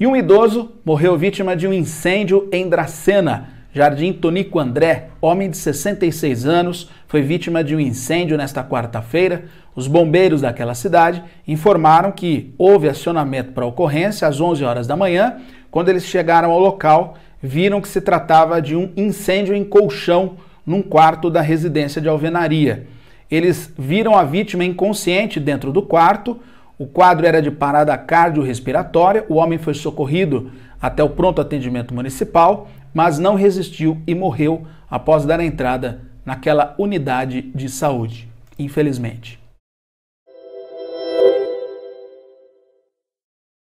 E um idoso morreu vítima de um incêndio em Dracena. Jardim Tonico André, homem de 66 anos, foi vítima de um incêndio nesta quarta-feira. Os bombeiros daquela cidade informaram que houve acionamento para ocorrência às 11 horas da manhã. Quando eles chegaram ao local, viram que se tratava de um incêndio em colchão num quarto da residência de alvenaria. Eles viram a vítima inconsciente dentro do quarto. O quadro era de parada cardiorrespiratória, o homem foi socorrido até o pronto atendimento municipal, mas não resistiu e morreu após dar entrada naquela unidade de saúde, infelizmente.